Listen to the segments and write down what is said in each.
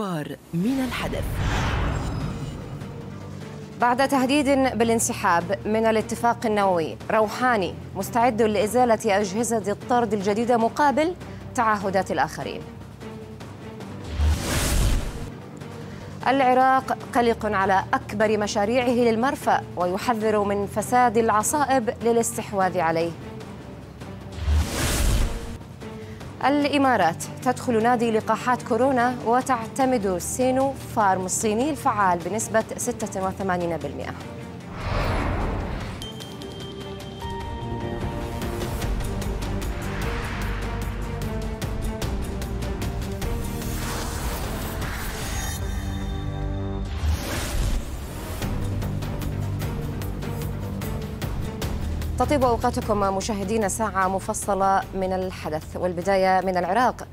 الأخبار من الحدث بعد تهديد بالانسحاب من الاتفاق النووي روحاني مستعد لإزالة أجهزة الطرد الجديدة مقابل تعهدات الآخرين العراق قلق على أكبر مشاريعه للمرفأ ويحذر من فساد العصائب للاستحواذ عليه الإمارات تدخل نادي لقاحات كورونا وتعتمد سينو فارم الصيني الفعال بنسبة 86% تطيب أوقاتكم مشاهدين ساعة مفصلة من الحدث والبداية من العراق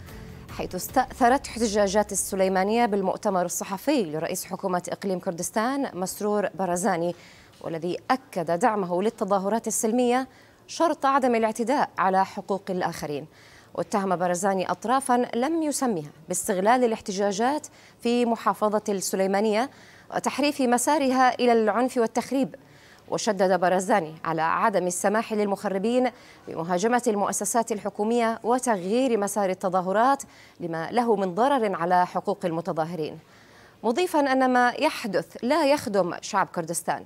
حيث استأثرت احتجاجات السليمانية بالمؤتمر الصحفي لرئيس حكومة إقليم كردستان مسرور برزاني والذي أكد دعمه للتظاهرات السلمية شرط عدم الاعتداء على حقوق الآخرين واتهم برزاني أطرافا لم يسمها باستغلال الاحتجاجات في محافظة السليمانية وتحريف مسارها إلى العنف والتخريب وشدد برزاني على عدم السماح للمخربين بمهاجمة المؤسسات الحكومية وتغيير مسار التظاهرات لما له من ضرر على حقوق المتظاهرين مضيفا أن ما يحدث لا يخدم شعب كردستان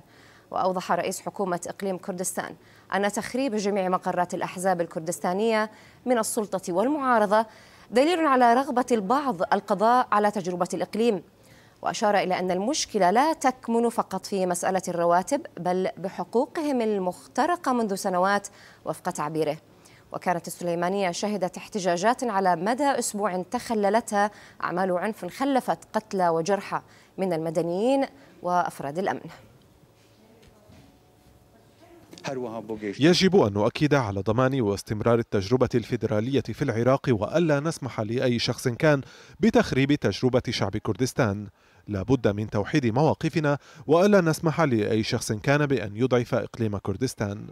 وأوضح رئيس حكومة إقليم كردستان أن تخريب جميع مقرات الأحزاب الكردستانية من السلطة والمعارضة دليل على رغبة البعض القضاء على تجربة الإقليم وأشار إلى أن المشكلة لا تكمن فقط في مسألة الرواتب بل بحقوقهم المخترقة منذ سنوات وفق تعبيره وكانت السليمانية شهدت احتجاجات على مدى أسبوع تخللتها أعمال عنف خلفت قتلى وجرحى من المدنيين وأفراد الأمن يجب أن نؤكد على ضمان واستمرار التجربة الفيدرالية في العراق وألا نسمح لأي شخص كان بتخريب تجربة شعب كردستان لا بد من توحيد مواقفنا وألا نسمح لأي شخص كان بأن يضعف إقليم كردستان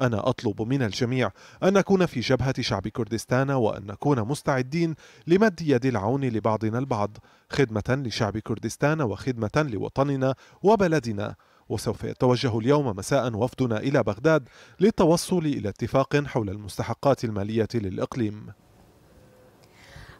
أنا أطلب من الجميع أن نكون في جبهة شعب كردستان وأن نكون مستعدين لمد يد العون لبعضنا البعض خدمة لشعب كردستان وخدمة لوطننا وبلدنا وسوف يتوجه اليوم مساء وفدنا إلى بغداد للتوصل إلى اتفاق حول المستحقات المالية للإقليم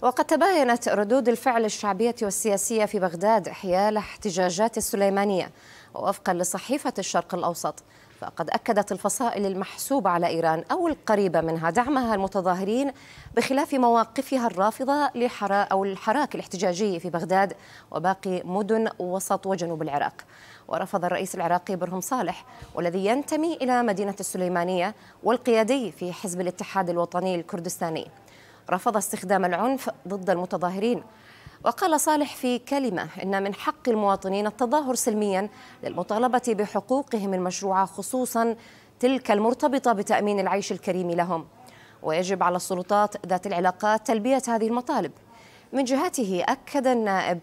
وقد تباينت ردود الفعل الشعبية والسياسية في بغداد حيال احتجاجات السليمانية ووفقا لصحيفة الشرق الأوسط فقد أكدت الفصائل المحسوبة على إيران أو القريبة منها دعمها المتظاهرين بخلاف مواقفها الرافضة لحرا أو الحراك الاحتجاجي في بغداد وباقي مدن وسط وجنوب العراق ورفض الرئيس العراقي برهم صالح والذي ينتمي إلى مدينة السليمانية والقيادي في حزب الاتحاد الوطني الكردستاني رفض استخدام العنف ضد المتظاهرين وقال صالح في كلمة إن من حق المواطنين التظاهر سلميا للمطالبة بحقوقهم المشروعة خصوصا تلك المرتبطة بتأمين العيش الكريم لهم ويجب على السلطات ذات العلاقات تلبية هذه المطالب من جهته أكد النائب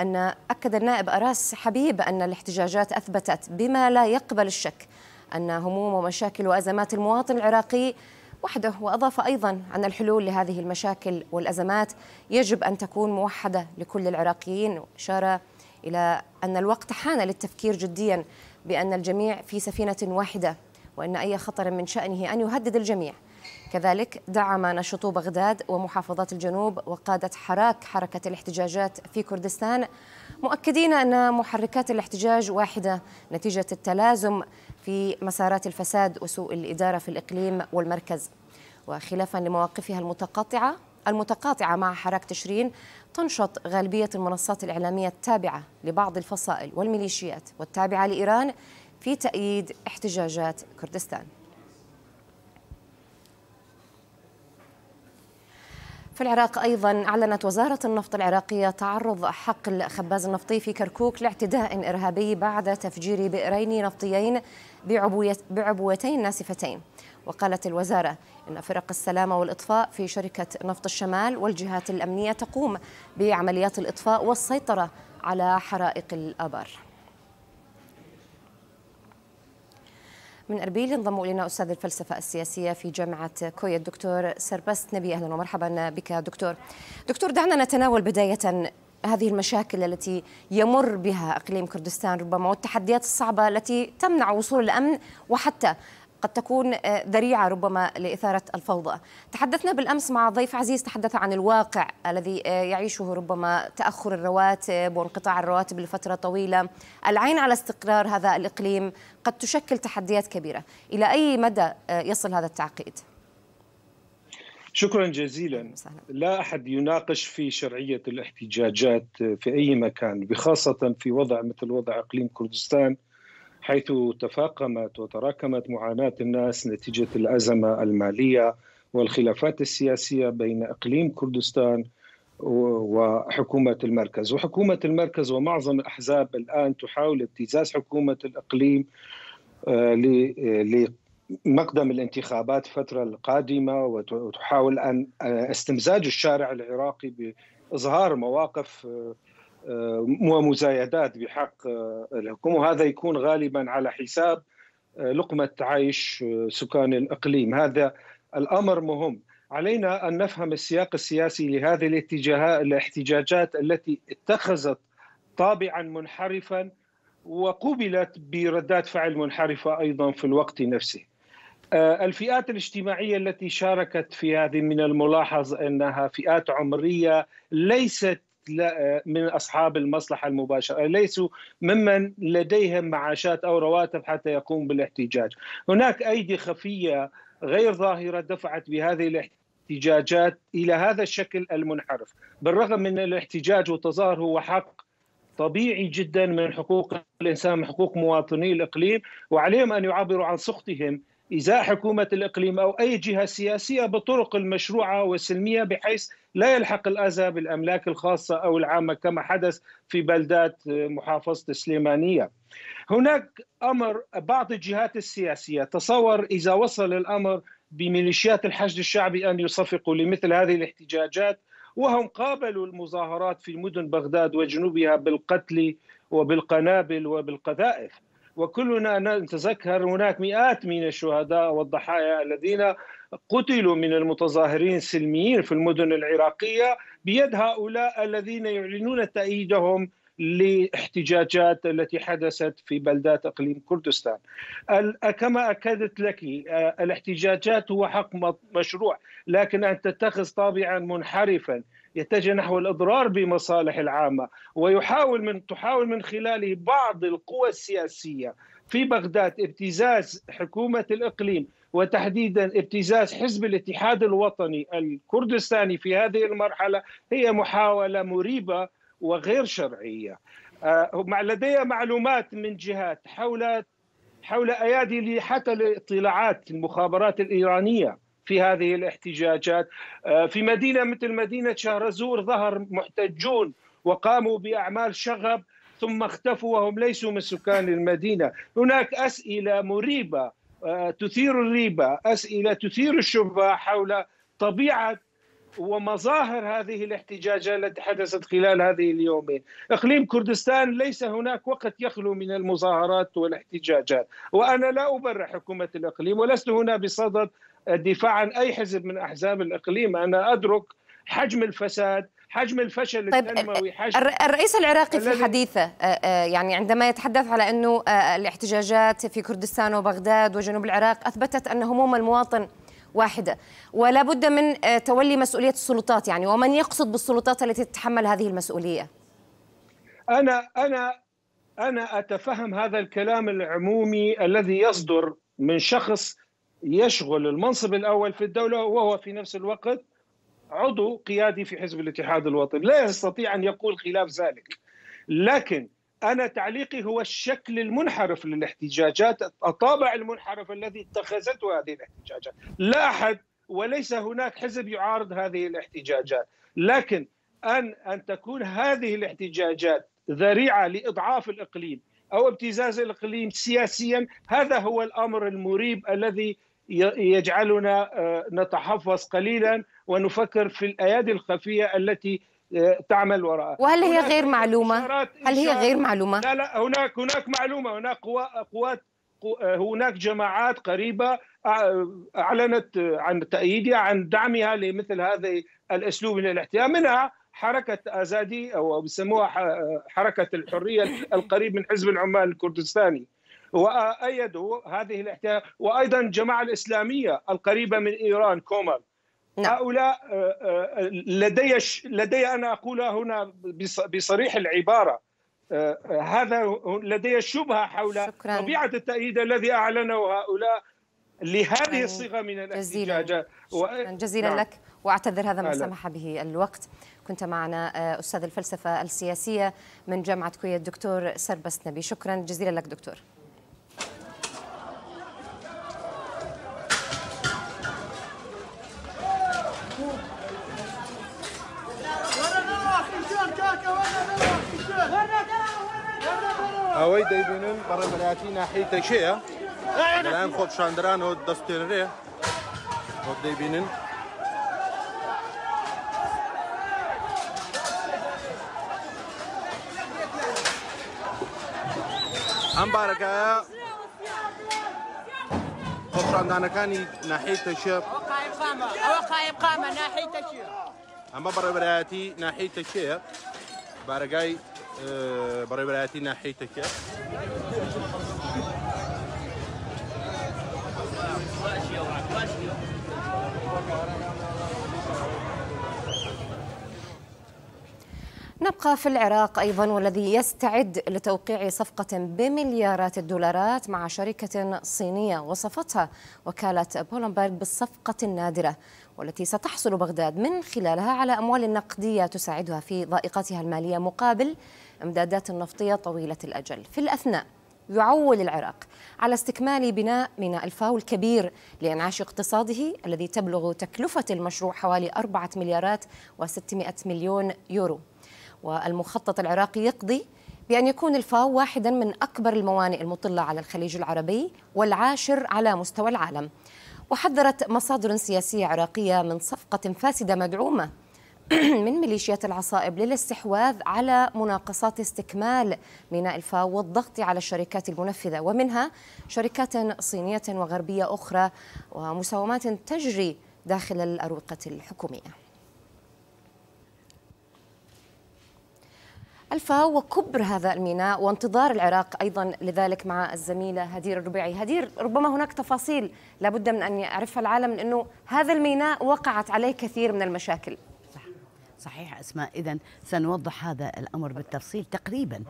أن أكد النائب أراس حبيب أن الاحتجاجات أثبتت بما لا يقبل الشك أن هموم ومشاكل وأزمات المواطن العراقي وحده واضاف ايضا ان الحلول لهذه المشاكل والازمات يجب ان تكون موحده لكل العراقيين اشار الى ان الوقت حان للتفكير جديا بان الجميع في سفينه واحده وان اي خطر من شانه ان يهدد الجميع كذلك دعم نشطو بغداد ومحافظات الجنوب وقادة حراك حركة الاحتجاجات في كردستان مؤكدين أن محركات الاحتجاج واحدة نتيجة التلازم في مسارات الفساد وسوء الإدارة في الإقليم والمركز وخلافا لمواقفها المتقاطعة المتقاطعة مع حراك تشرين تنشط غالبية المنصات الإعلامية التابعة لبعض الفصائل والميليشيات والتابعة لإيران في تأييد احتجاجات كردستان في العراق أيضا أعلنت وزارة النفط العراقية تعرض حقل خباز النفطي في كركوك لاعتداء إرهابي بعد تفجير بئرين نفطيين بعبوتين ناسفتين وقالت الوزارة إن فرق السلامة والإطفاء في شركة نفط الشمال والجهات الأمنية تقوم بعمليات الإطفاء والسيطرة على حرائق الآبار من أربيل ينضم إلينا أستاذ الفلسفة السياسية في جامعة كويا الدكتور سربست نبي أهلا ومرحبا بك دكتور دكتور دعنا نتناول بداية هذه المشاكل التي يمر بها اقليم كردستان ربما والتحديات الصعبه التي تمنع وصول الامن وحتى قد تكون آه، ذريعة ربما لإثارة الفوضى تحدثنا بالأمس مع ضيف عزيز تحدث عن الواقع الذي آه، يعيشه ربما تأخر الرواتب وانقطاع الرواتب لفترة طويلة العين على استقرار هذا الإقليم قد تشكل تحديات كبيرة إلى أي مدى آه، يصل هذا التعقيد؟ شكرا جزيلا لا احد يناقش في شرعيه الاحتجاجات في اي مكان بخاصه في وضع مثل وضع اقليم كردستان حيث تفاقمت وتراكمت معاناة الناس نتيجة الأزمة المالية والخلافات السياسية بين إقليم كردستان وحكومة المركز وحكومة المركز ومعظم الأحزاب الآن تحاول ابتزاز حكومة الإقليم آه، آه، لمقدم الانتخابات الفترة القادمة وتحاول أن آه، استمزاج الشارع العراقي بإظهار مواقف آه، ومزايدات بحق آه، الحكومة وهذا يكون غالبا على حساب آه، لقمة عيش سكان الإقليم هذا الأمر مهم علينا أن نفهم السياق السياسي لهذه الاتجاهات الاحتجاجات التي اتخذت طابعا منحرفا وقوبلت بردات فعل منحرفة أيضا في الوقت نفسه الفئات الاجتماعية التي شاركت في هذه من الملاحظ أنها فئات عمرية ليست من أصحاب المصلحة المباشرة ليسوا ممن لديهم معاشات أو رواتب حتى يقوم بالاحتجاج هناك أيدي خفية غير ظاهرة دفعت بهذه الاحتجاج الاحتجاجات الى هذا الشكل المنحرف، بالرغم من الاحتجاج والتظاهر هو حق طبيعي جدا من حقوق الانسان من حقوق مواطني الاقليم وعليهم ان يعبروا عن سخطهم إزاء حكومة الإقليم أو أي جهة سياسية بطرق المشروعة والسلمية بحيث لا يلحق الأذى بالأملاك الخاصة أو العامة كما حدث في بلدات محافظة السليمانية هناك أمر بعض الجهات السياسية تصور إذا وصل الأمر بميليشيات الحشد الشعبي أن يصفقوا لمثل هذه الاحتجاجات وهم قابلوا المظاهرات في مدن بغداد وجنوبها بالقتل وبالقنابل وبالقذائف وكلنا نتذكر هناك مئات من الشهداء والضحايا الذين قتلوا من المتظاهرين السلميين في المدن العراقيه بيد هؤلاء الذين يعلنون تأييدهم لاحتجاجات التي حدثت في بلدات اقليم كردستان. كما اكدت لك آه، الاحتجاجات هو حق مشروع لكن ان تتخذ طابعا منحرفا يتجه نحو الاضرار بمصالح العامه ويحاول من تحاول من خلاله بعض القوى السياسيه في بغداد ابتزاز حكومه الاقليم وتحديدا ابتزاز حزب الاتحاد الوطني الكردستاني في هذه المرحله هي محاوله مريبه وغير شرعيه. آه، لدي معلومات من جهات حول حول ايادي حتى الاطلاعات المخابرات الايرانيه في هذه الاحتجاجات آه، في مدينه مثل مدينه شهرزور ظهر محتجون وقاموا باعمال شغب ثم اختفوا وهم ليسوا من سكان المدينه هناك اسئله مريبه آه، تثير الريبه اسئله تثير الشبهه حول طبيعه ومظاهر هذه الاحتجاجات التي حدثت خلال هذه اليومين إقليم كردستان ليس هناك وقت يخلو من المظاهرات والاحتجاجات وأنا لا أبرر حكومة الإقليم ولست هنا بصدد الدفاع عن اي حزب من احزاب الاقليم انا ادرك حجم الفساد حجم الفشل طيب التنموي حجم الرئيس العراقي في حديثه آه، آه، يعني عندما يتحدث على انه آه، الاحتجاجات في كردستان وبغداد وجنوب العراق اثبتت ان هموم المواطن واحده ولا بد من تولي مسؤوليه السلطات يعني ومن يقصد بالسلطات التي تتحمل هذه المسؤوليه انا انا انا اتفهم هذا الكلام العمومي الذي يصدر من شخص يشغل المنصب الاول في الدوله وهو في نفس الوقت عضو قيادي في حزب الاتحاد الوطني، لا يستطيع ان يقول خلاف ذلك. لكن انا تعليقي هو الشكل المنحرف للاحتجاجات، الطابع المنحرف الذي اتخذته هذه الاحتجاجات، لا احد وليس هناك حزب يعارض هذه الاحتجاجات، لكن ان ان تكون هذه الاحتجاجات ذريعه لاضعاف الاقليم او ابتزاز الاقليم سياسيا، هذا هو الامر المريب الذي يجعلنا آه، نتحفظ قليلا ونفكر في الايادي الخفيه التي آه، تعمل وراءها وهل هي غير معلومه هل هي غير معلومه لا لا هناك هناك معلومه هناك قوات آه، هناك جماعات قريبه اعلنت عن تأييدها عن دعمها لمثل هذا الاسلوب من الاحتلال منها حركه ازادي او بيسموها حركه الحريه القريب من حزب العمال الكردستاني وأيدوا هذه الاحتلال وأيضا الجماعة الإسلامية القريبة من إيران كومال نعم. هؤلاء آه، آه، لدي لدي أنا أقولها هنا بصريح العبارة آه، هذا لدي شبهة حول شكراً. طبيعة التأييد الذي أعلنه هؤلاء لهذه الصيغة من الاحتجاجات شكرا جزيلا نعم. لك واعتذر هذا ما سمح به الوقت كنت معنا استاذ الفلسفه السياسيه من جامعه كويت الدكتور سربس نبي شكرا جزيلا لك دكتور ئەوەی دەیبینن بەڕێ بەلاتی ناحی تەکەیە لەلایەن خۆپشاندرانەوە دەستێنرێ خۆ دەیبینن ئەم بارەکەە خۆپشاندانەکانی ناحی تەشە ئەوە قایبقامە ناحی هم ئەمە بەڕێبەرایەتی ناحی تەشەیە بارگای نحی ناحيتك نبقى في العراق أيضا والذي يستعد لتوقيع صفقة بمليارات الدولارات مع شركة صينية وصفتها وكالة بولنبرغ بالصفقة النادرة والتي ستحصل بغداد من خلالها على أموال نقدية تساعدها في ضائقتها المالية مقابل امدادات النفطية طويلة الأجل في الأثناء يعول العراق على استكمال بناء ميناء الفاو الكبير لإنعاش اقتصاده الذي تبلغ تكلفة المشروع حوالي 4 مليارات و600 مليون يورو والمخطط العراقي يقضي بأن يكون الفاو واحدا من أكبر الموانئ المطلة على الخليج العربي والعاشر على مستوى العالم وحذرت مصادر سياسية عراقية من صفقة فاسدة مدعومة من ميليشيات العصائب للاستحواذ على مناقصات استكمال ميناء الفاو والضغط على الشركات المنفذة ومنها شركات صينية وغربية أخرى ومساومات تجري داخل الأروقة الحكومية الفاو وكبر هذا الميناء وانتظار العراق ايضا لذلك مع الزميله هدير الربيعي، هدير ربما هناك تفاصيل لابد من ان يعرفها العالم انه هذا الميناء وقعت عليه كثير من المشاكل. صحيح أسماء إذا سنوضح هذا الأمر بالتفصيل تقريبا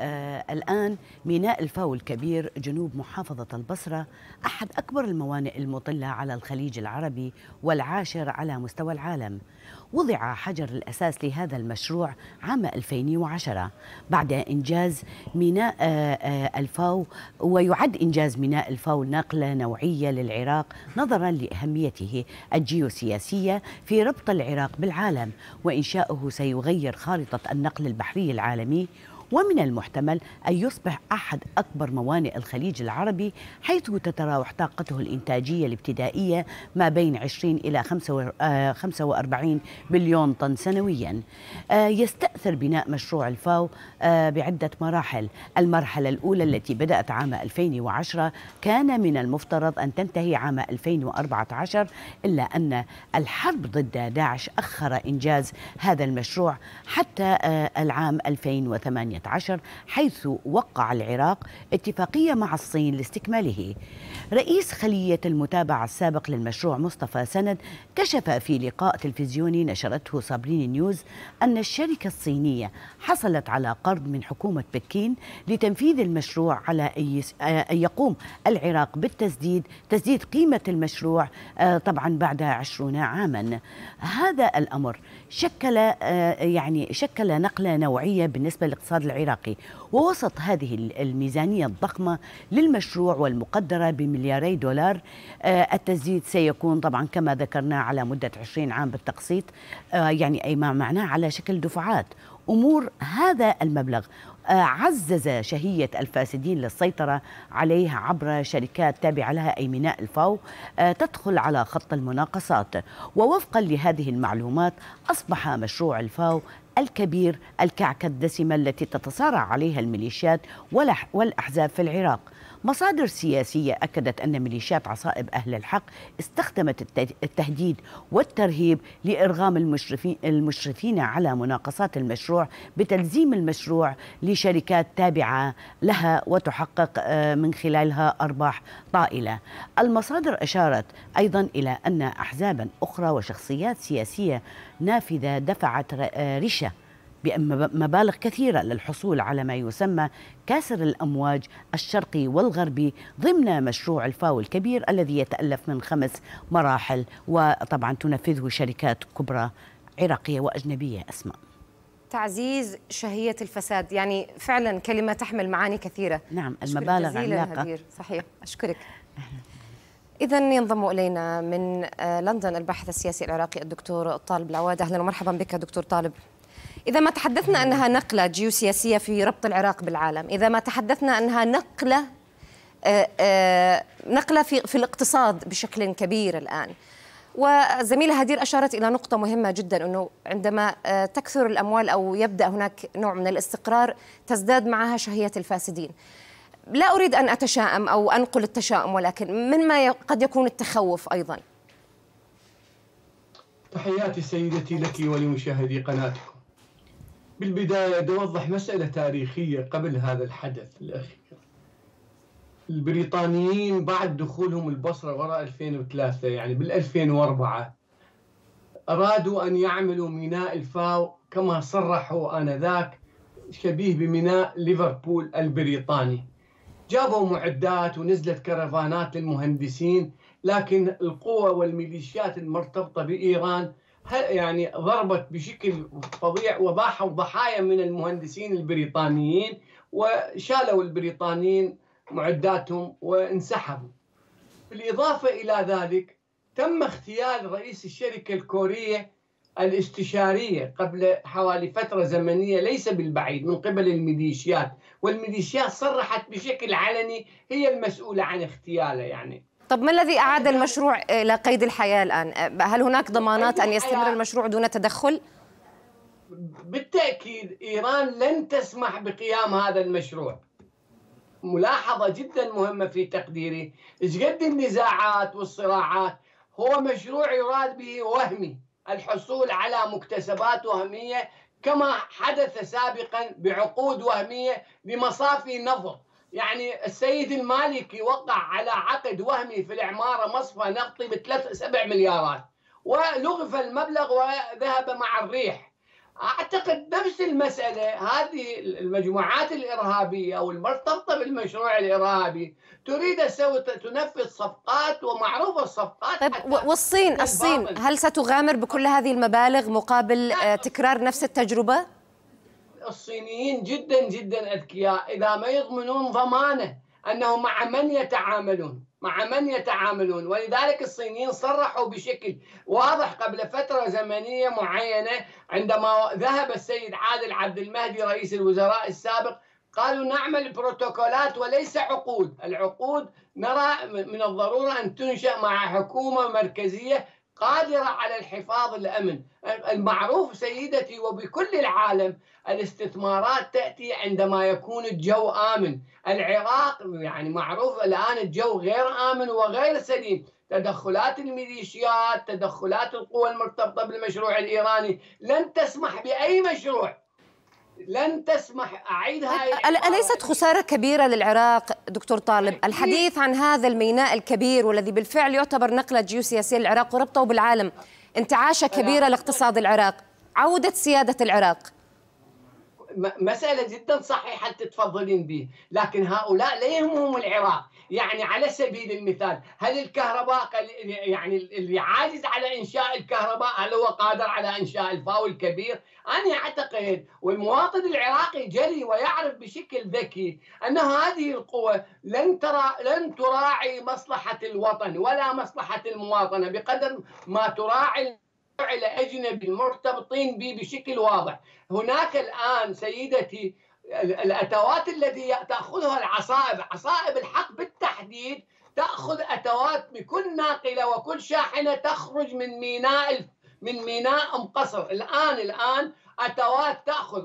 آه، الآن ميناء الفاو الكبير جنوب محافظة البصرة أحد أكبر الموانئ المطلة على الخليج العربي والعاشر على مستوى العالم وضع حجر الأساس لهذا المشروع عام 2010 بعد إنجاز ميناء آه، آه، الفاو ويعد إنجاز ميناء الفاو نقلة نوعية للعراق نظرا لأهميته الجيوسياسية في ربط العراق بالعالم وإنشاؤه سيغير خارطة النقل البحري العالمي ومن المحتمل أن يصبح أحد أكبر موانئ الخليج العربي حيث تتراوح طاقته الإنتاجية الابتدائية ما بين 20 إلى 45 آه، مليون طن سنويا آه، يستأثر بناء مشروع الفاو آه، بعدة مراحل المرحلة الأولى التي بدأت عام 2010 كان من المفترض أن تنتهي عام 2014 إلا أن الحرب ضد داعش أخر إنجاز هذا المشروع حتى العام 2018 عشر حيث وقع العراق اتفاقية مع الصين لاستكماله رئيس خلية المتابعة السابق للمشروع مصطفى سند كشف في لقاء تلفزيوني نشرته صابرين نيوز أن الشركة الصينية حصلت على قرض من حكومة بكين لتنفيذ المشروع على آه، أن يقوم العراق بالتسديد تسديد قيمة المشروع آه، طبعا بعد عشرون عاما هذا الأمر شكل آه، يعني شكل نقله نوعيه بالنسبه للاقتصاد العراقي ووسط هذه الميزانيه الضخمه للمشروع والمقدره بملياري دولار آه، التسديد سيكون طبعا كما ذكرنا على مده 20 عام بالتقسيط آه، يعني اي ما معناه على شكل دفعات امور هذا المبلغ عزز شهية الفاسدين للسيطرة عليه عبر شركات تابعة لها أي ميناء الفاو آه، تدخل على خط المناقصات ووفقا لهذه المعلومات أصبح مشروع الفاو الكبير الكعكة الدسمة التي تتصارع عليها الميليشيات والأحزاب في العراق مصادر سياسية أكدت أن ميليشيات عصائب أهل الحق استخدمت التهديد والترهيب لإرغام المشرفين على مناقصات المشروع بتلزيم المشروع لشركات تابعة لها وتحقق آه، من خلالها أرباح طائلة المصادر أشارت أيضا إلى أن أحزابا أخرى وشخصيات سياسية نافذة دفعت آه، ريشة بمبالغ كثيرة للحصول على ما يسمى كاسر الأمواج الشرقي والغربي ضمن مشروع الفاو الكبير الذي يتألف من خمس مراحل وطبعا تنفذه شركات كبرى عراقية وأجنبية أسماء تعزيز شهية الفساد يعني فعلا كلمة تحمل معاني كثيرة نعم المبالغ عملاقة صحيح أشكرك إذا ينضم إلينا من آه، لندن الباحث السياسي العراقي الدكتور طالب العواد أهلا ومرحبا بك دكتور طالب إذا ما تحدثنا أنها نقلة جيوسياسية في ربط العراق بالعالم إذا ما تحدثنا أنها نقلة آه، آه، نقلة في, في الاقتصاد بشكل كبير الآن وزميلة هدير أشارت إلى نقطة مهمة جدا أنه عندما آه، تكثر الأموال أو يبدأ هناك نوع من الاستقرار تزداد معها شهية الفاسدين لا أريد أن أتشائم أو أنقل التشاؤم ولكن مما قد يكون التخوف أيضا تحياتي سيدتي لك ولمشاهدي قناتكم بالبداية أوضح مسألة تاريخية قبل هذا الحدث الأخير البريطانيين بعد دخولهم البصرة وراء 2003 يعني بال2004 أرادوا أن يعملوا ميناء الفاو كما صرحوا آنذاك شبيه بميناء ليفربول البريطاني جابوا معدات ونزلت كرفانات للمهندسين لكن القوى والميليشيات المرتبطة بإيران يعني ضربت بشكل فظيع وباحوا ضحايا من المهندسين البريطانيين وشالوا البريطانيين معداتهم وانسحبوا بالإضافة إلى ذلك تم اغتيال رئيس الشركة الكورية الاستشارية قبل حوالي فترة زمنية ليس بالبعيد من قبل الميليشيات والميليشيات صرحت بشكل علني هي المسؤولة عن اغتياله يعني طب ما الذي أعاد المشروع إلى قيد الحياة الآن؟ هل هناك ضمانات أن يستمر المشروع دون تدخل؟ بالتأكيد إيران لن تسمح بقيام هذا المشروع ملاحظة جدا مهمة في تقديري إيش قد النزاعات والصراعات هو مشروع يراد به وهمي الحصول على مكتسبات وهمية كما حدث سابقا بعقود وهمية بمصافي نفط يعني السيد المالكي وقع على عقد وهمي في العمارة مصفى نفطي بثلاث سبع مليارات ولغف المبلغ وذهب مع الريح أعتقد نفس المسألة هذه المجموعات الإرهابية أو المرتبطة بالمشروع الإرهابي تريد سوت تنفذ صفقات ومعروفة الصفقات طيب والصين الصين هل ستغامر بكل هذه المبالغ مقابل آه، تكرار نفس التجربة؟ الصينيين جدا جدا أذكياء إذا ما يضمنون ضمانه أنه مع من يتعاملون مع من يتعاملون ولذلك الصينيين صرحوا بشكل واضح قبل فترة زمنية معينة عندما ذهب السيد عادل عبد المهدي رئيس الوزراء السابق قالوا نعمل بروتوكولات وليس عقود العقود نرى من الضرورة أن تنشأ مع حكومة مركزية قادرة على الحفاظ الأمن المعروف سيدتي وبكل العالم الاستثمارات تأتي عندما يكون الجو آمن العراق يعني معروف الآن الجو غير آمن وغير سليم تدخلات الميليشيات تدخلات القوى المرتبطة بالمشروع الإيراني لن تسمح بأي مشروع لن تسمح أعيدها أليست خسارة كبيرة للعراق دكتور طالب إيه. الحديث عن هذا الميناء الكبير والذي بالفعل يعتبر نقلة جيوسياسية للعراق وربطه بالعالم انتعاشة كبيرة أه، لاقتصاد العراق عودة سيادة العراق مسألة جدا صحيحة تتفضلين به لكن هؤلاء لا يهمهم العراق يعني على سبيل المثال هل الكهرباء يعني اللي عاجز على إنشاء الكهرباء هل هو قادر على إنشاء الفاول الكبير أنا أعتقد والمواطن العراقي جري ويعرف بشكل ذكي أن هذه القوة لن ترى لن تراعي مصلحة الوطن ولا مصلحة المواطنة بقدر ما تراعي فعل أجنبي مرتبطين به بشكل واضح هناك الآن سيدتي الأتوات التي تأخذها العصائب عصائب الحق بالتحديد تأخذ أتوات بكل ناقلة وكل شاحنة تخرج من ميناء من ميناء أم قصر الآن الآن أتوات تأخذ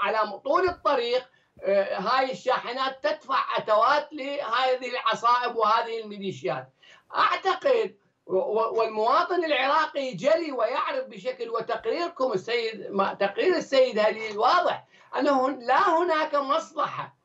على طول الطريق آه، هاي الشاحنات تدفع أتوات لهذه العصائب وهذه الميليشيات أعتقد والمواطن العراقي جلي ويعرف بشكل وتقريركم السيد تقرير السيد هليل واضح انه لا هناك مصلحه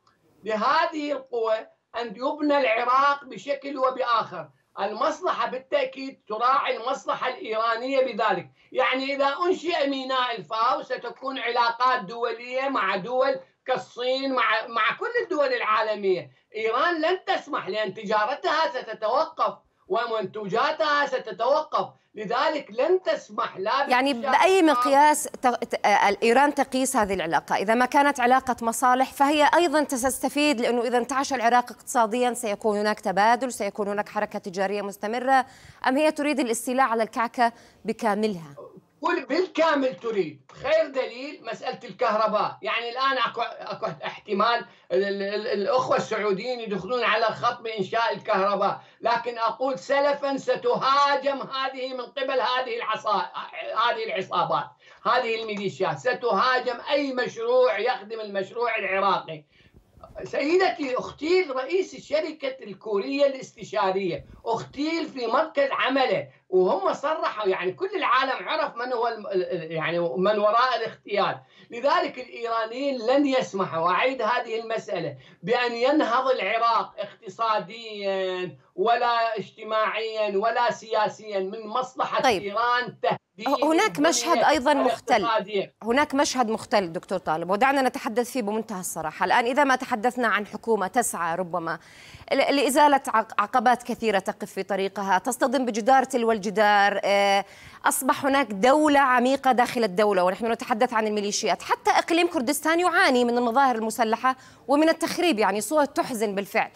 لهذه القوى ان يبنى العراق بشكل وباخر، المصلحه بالتاكيد تراعي المصلحه الايرانيه بذلك، يعني اذا انشئ ميناء الفاو ستكون علاقات دوليه مع دول كالصين مع مع كل الدول العالميه، ايران لن تسمح لان تجارتها ستتوقف ومنتوجاتها ستتوقف لذلك لن تسمح لا يعني بأي مقياس إيران تقيس هذه العلاقة إذا ما كانت علاقة مصالح فهي أيضا ستستفيد لأنه إذا انتعش العراق اقتصاديا سيكون هناك تبادل سيكون هناك حركة تجارية مستمرة أم هي تريد الاستيلاء على الكعكة بكاملها قل بالكامل تريد خير دليل مسألة الكهرباء يعني الآن أكو, أكو احتمال الأخوة السعوديين يدخلون على خط بإنشاء الكهرباء لكن أقول سلفا ستهاجم هذه من قبل هذه العصا هذه العصابات هذه الميليشيات ستهاجم أي مشروع يخدم المشروع العراقي سيدتي اغتيل رئيس الشركة الكورية الاستشارية اغتيل في مركز عمله وهم صرحوا يعني كل العالم عرف من هو يعني من وراء الاغتيال لذلك الإيرانيين لن يسمحوا أعيد هذه المسألة بأن ينهض العراق اقتصاديا ولا اجتماعيا ولا سياسيا من مصلحة طيب. إيران ته أه، هناك مشهد ايضا مختل هناك مشهد مختل دكتور طالب ودعنا نتحدث فيه بمنتهى الصراحه الان اذا ما تحدثنا عن حكومه تسعى ربما لازاله عقبات كثيره تقف في طريقها تصطدم بجدار تلو الجدار أه، اصبح هناك دوله عميقه داخل الدوله ونحن نتحدث عن الميليشيات حتى اقليم كردستان يعاني من المظاهر المسلحه ومن التخريب يعني صوره تحزن بالفعل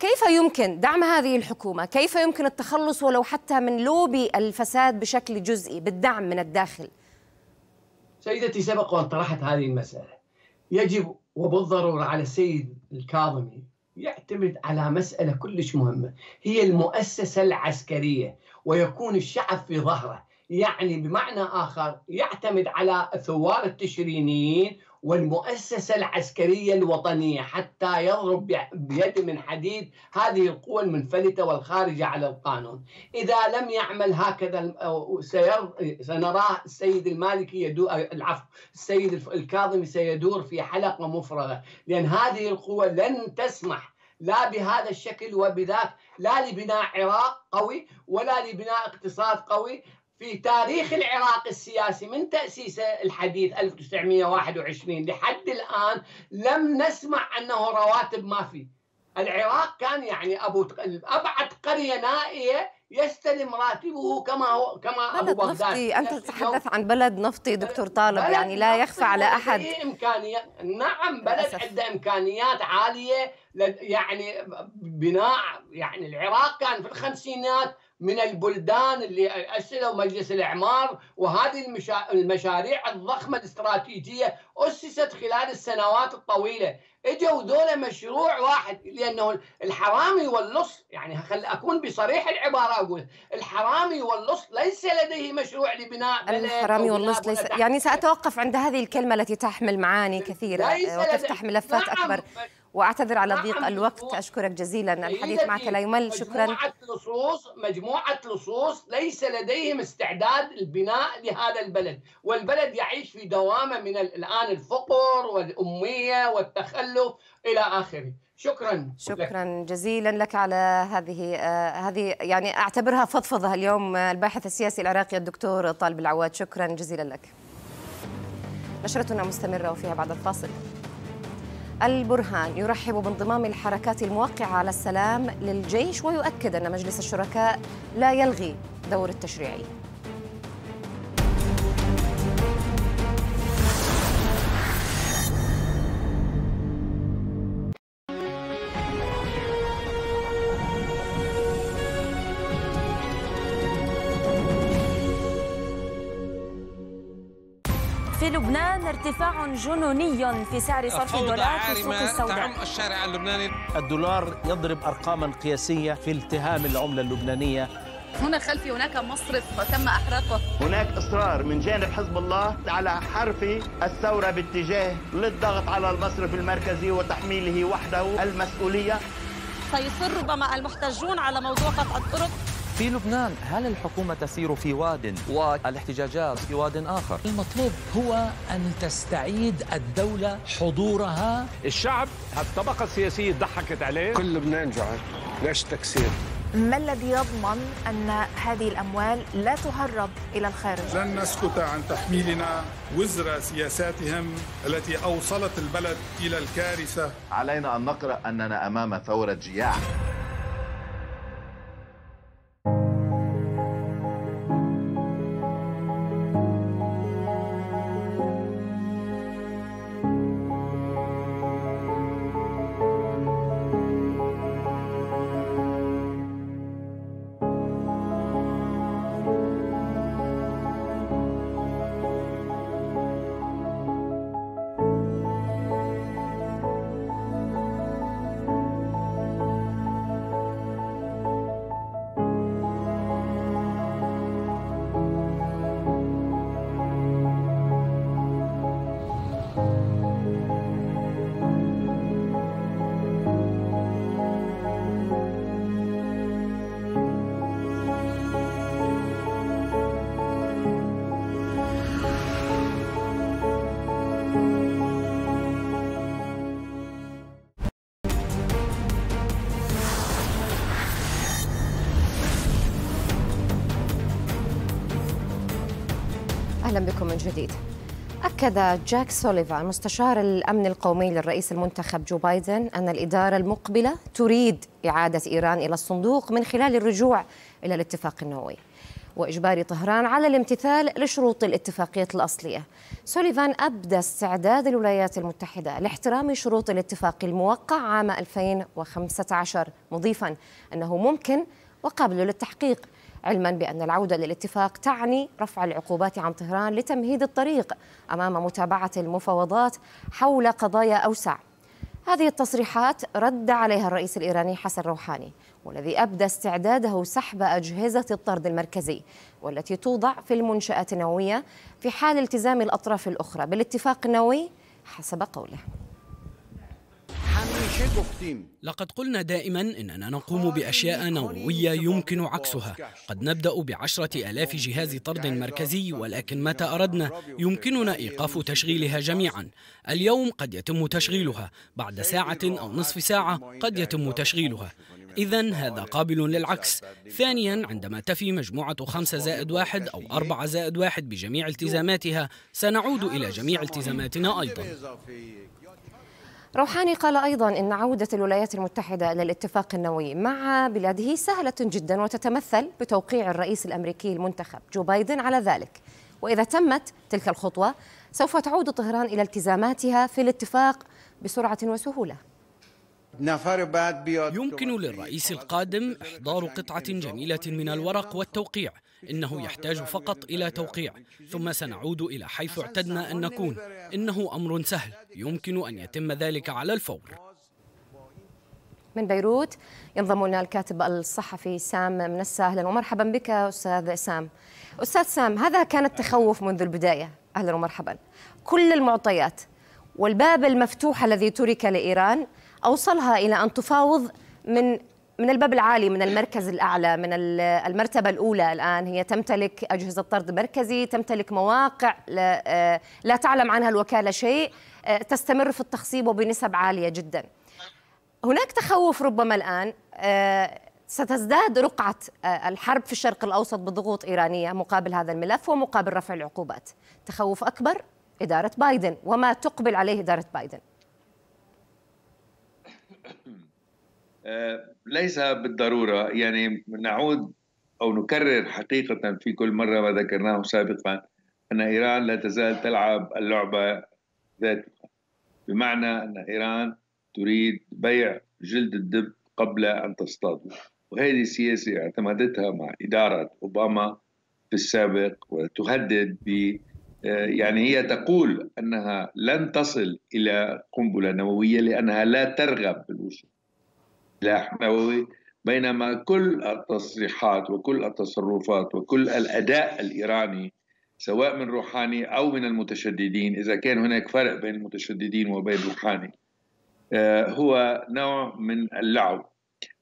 كيف يمكن دعم هذه الحكومة؟ كيف يمكن التخلص ولو حتى من لوبي الفساد بشكل جزئي بالدعم من الداخل؟ سيدتي سبق وأن طرحت هذه المسألة يجب وبالضرورة على السيد الكاظمي يعتمد على مسألة كلش مهمة هي المؤسسة العسكرية ويكون الشعب في ظهره يعني بمعنى آخر يعتمد على الثوار التشرينيين والمؤسسة العسكرية الوطنية حتى يضرب بيد من حديد هذه القوى المنفلتة والخارجة على القانون إذا لم يعمل هكذا سنراه السيد المالكي يدور العفو السيد الكاظمي سيدور في حلقة مفرغة لأن هذه القوى لن تسمح لا بهذا الشكل وبذاك لا لبناء عراق قوي ولا لبناء اقتصاد قوي في تاريخ العراق السياسي من تأسيسه الحديث 1921 لحد الآن لم نسمع أنه رواتب ما في العراق كان يعني أبو أبعد قرية نائية يستلم راتبه كما هو كما ابو بغداد نفطي انت تتحدث عن بلد نفطي دكتور طالب يعني لا يخفى على احد امكانيات نعم بلد عنده امكانيات عاليه يعني بناء يعني العراق كان في الخمسينات من البلدان اللي أسسوا مجلس الإعمار وهذه المشا... المشاريع الضخمة الاستراتيجية أسست خلال السنوات الطويلة اجوا دولة مشروع واحد لأنه الحرامي واللص يعني خل أكون بصريح العبارة أقول الحرامي واللص ليس لديه مشروع لبناء الحرامي واللص ليس يعني سأتوقف عند هذه الكلمة التي تحمل معاني كثيرة وتفتح ملفات نعم. أكبر واعتذر على نعم، ضيق الوقت اشكرك جزيلا الحديث معك لا يمل شكرا مجموعه لصوص مجموعه لصوص ليس لديهم استعداد البناء لهذا البلد والبلد يعيش في دوامه من الان الفقر والاميه والتخلف الى اخره شكرا شكرا لك. جزيلا لك على هذه آه هذه يعني اعتبرها فضفضه اليوم آه، الباحث السياسي العراقي الدكتور طالب العواد شكرا جزيلا لك نشرتنا مستمره وفيها بعد الفاصل البرهان يرحب بانضمام الحركات الموقعة على السلام للجيش ويؤكد أن مجلس الشركاء لا يلغي دور التشريعي في لبنان ارتفاع جنوني في سعر صرف الدولار في السوق السوداء تعم الشارع اللبناني الدولار يضرب أرقاما قياسية في التهام العملة اللبنانية هنا خلفي هناك مصرف تم احراقه هناك اصرار من جانب حزب الله على حرف الثوره باتجاه للضغط على المصرف المركزي وتحميله وحده المسؤوليه سيصر ربما المحتجون على موضوع قطع الطرق في لبنان هل الحكومة تسير في واد والاحتجاجات في واد آخر المطلوب هو أن تستعيد الدولة حضورها الشعب الطبقة السياسية ضحكت عليه كل لبنان جعان ليش تكسير ما الذي يضمن أن هذه الأموال لا تهرب إلى الخارج؟ لن نسكت عن تحميلنا وزر سياساتهم التي أوصلت البلد إلى الكارثة علينا أن نقرأ أننا أمام ثورة جياع بكم من جديد أكد جاك سوليفان مستشار الأمن القومي للرئيس المنتخب جو بايدن أن الإدارة المقبلة تريد إعادة إيران إلى الصندوق من خلال الرجوع إلى الاتفاق النووي وإجبار طهران على الامتثال لشروط الاتفاقية الأصلية سوليفان أبدى استعداد الولايات المتحدة لاحترام شروط الاتفاق الموقع عام 2015 مضيفا أنه ممكن وقابل للتحقيق علما بأن العودة للاتفاق تعني رفع العقوبات عن طهران لتمهيد الطريق أمام متابعة المفاوضات حول قضايا أوسع هذه التصريحات رد عليها الرئيس الإيراني حسن روحاني والذي أبدى استعداده سحب أجهزة الطرد المركزي والتي توضع في المنشآت النووية في حال التزام الأطراف الأخرى بالاتفاق النووي حسب قوله لقد قلنا دائما إننا نقوم بأشياء نووية يمكن عكسها قد نبدأ بعشرة آلاف جهاز طرد مركزي ولكن متى أردنا يمكننا إيقاف تشغيلها جميعا اليوم قد يتم تشغيلها بعد ساعة أو نصف ساعة قد يتم تشغيلها إذا هذا قابل للعكس ثانيا عندما تفي مجموعة خمسة زائد واحد أو أربعة زائد واحد بجميع التزاماتها سنعود إلى جميع التزاماتنا أيضا روحاني قال أيضا أن عودة الولايات المتحدة إلى الاتفاق النووي مع بلاده سهلة جدا وتتمثل بتوقيع الرئيس الأمريكي المنتخب جو بايدن على ذلك وإذا تمت تلك الخطوة سوف تعود طهران إلى التزاماتها في الاتفاق بسرعة وسهولة يمكن للرئيس القادم إحضار قطعة جميلة من الورق والتوقيع إنه يحتاج فقط إلى توقيع ثم سنعود إلى حيث اعتدنا أن نكون إنه أمر سهل يمكن أن يتم ذلك على الفور من بيروت ينضم لنا الكاتب الصحفي سام من اهلا ومرحبا بك استاذ سام استاذ سام هذا كان التخوف منذ البدايه اهلا ومرحبا كل المعطيات والباب المفتوح الذي ترك لايران اوصلها الى ان تفاوض من من الباب العالي من المركز الأعلى من المرتبة الأولى الآن هي تمتلك أجهزة طرد مركزي تمتلك مواقع آه، لا, تعلم عنها الوكالة شيء آه، تستمر في التخصيب وبنسب عالية جدا هناك تخوف ربما الآن آه، ستزداد رقعة الحرب في الشرق الأوسط بضغوط إيرانية مقابل هذا الملف ومقابل رفع العقوبات تخوف أكبر إدارة بايدن وما تقبل عليه إدارة بايدن آه، ليس بالضروره يعني نعود او نكرر حقيقه في كل مره ما ذكرناه سابقا ان ايران لا تزال تلعب اللعبه ذاتها بمعنى ان ايران تريد بيع جلد الدب قبل ان تصطاده وهذه السياسه اعتمدتها مع اداره اوباما في السابق وتهدد ب آه، يعني هي تقول انها لن تصل الى قنبله نوويه لانها لا ترغب بالوصول الأحموي بينما كل التصريحات وكل التصرفات وكل الأداء الإيراني سواء من روحاني أو من المتشددين إذا كان هناك فرق بين المتشددين وبين روحاني آه، هو نوع من اللعب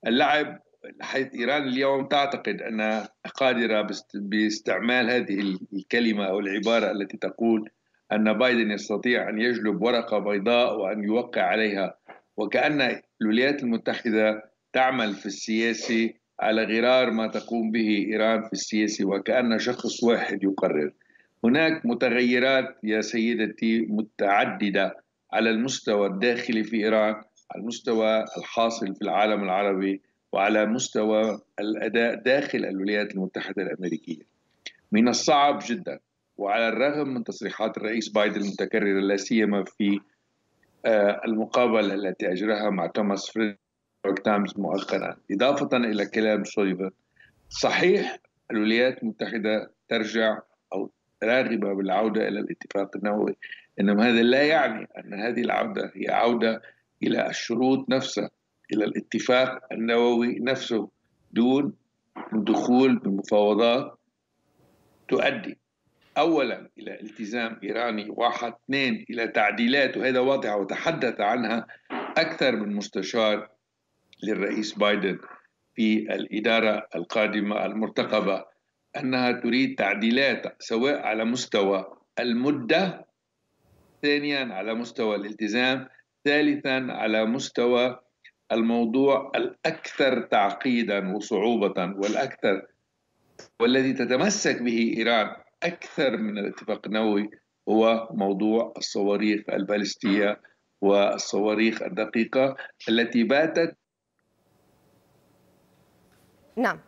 اللعب حيث إيران اليوم تعتقد أنها قادرة باستعمال هذه الكلمة أو العبارة التي تقول أن بايدن يستطيع أن يجلب ورقة بيضاء وأن يوقع عليها وكأن الولايات المتحدة تعمل في السياسي على غرار ما تقوم به إيران في السياسي وكأن شخص واحد يقرر هناك متغيرات يا سيدتي متعددة على المستوى الداخلي في إيران على المستوى الحاصل في العالم العربي وعلى مستوى الأداء داخل الولايات المتحدة الأمريكية من الصعب جدا وعلى الرغم من تصريحات الرئيس بايدن المتكررة لا سيما في آه، المقابلة التي أجراها مع توماس فريدريك تايمز مؤخرا إضافة إلى كلام شويفر صحيح الولايات المتحدة ترجع أو راغبة بالعودة إلى الاتفاق النووي إنما هذا لا يعني أن هذه العودة هي عودة إلى الشروط نفسها إلى الاتفاق النووي نفسه دون الدخول بمفاوضات تؤدي أولا إلى التزام إيراني واحد اثنين إلى تعديلات وهذا واضح وتحدث عنها أكثر من مستشار للرئيس بايدن في الإدارة القادمة المرتقبة أنها تريد تعديلات سواء على مستوى المدة ثانيا على مستوى الالتزام ثالثا على مستوى الموضوع الأكثر تعقيدا وصعوبة والأكثر والذي تتمسك به إيران أكثر من الاتفاق النووي هو موضوع الصواريخ البالستية والصواريخ الدقيقة التي باتت نعم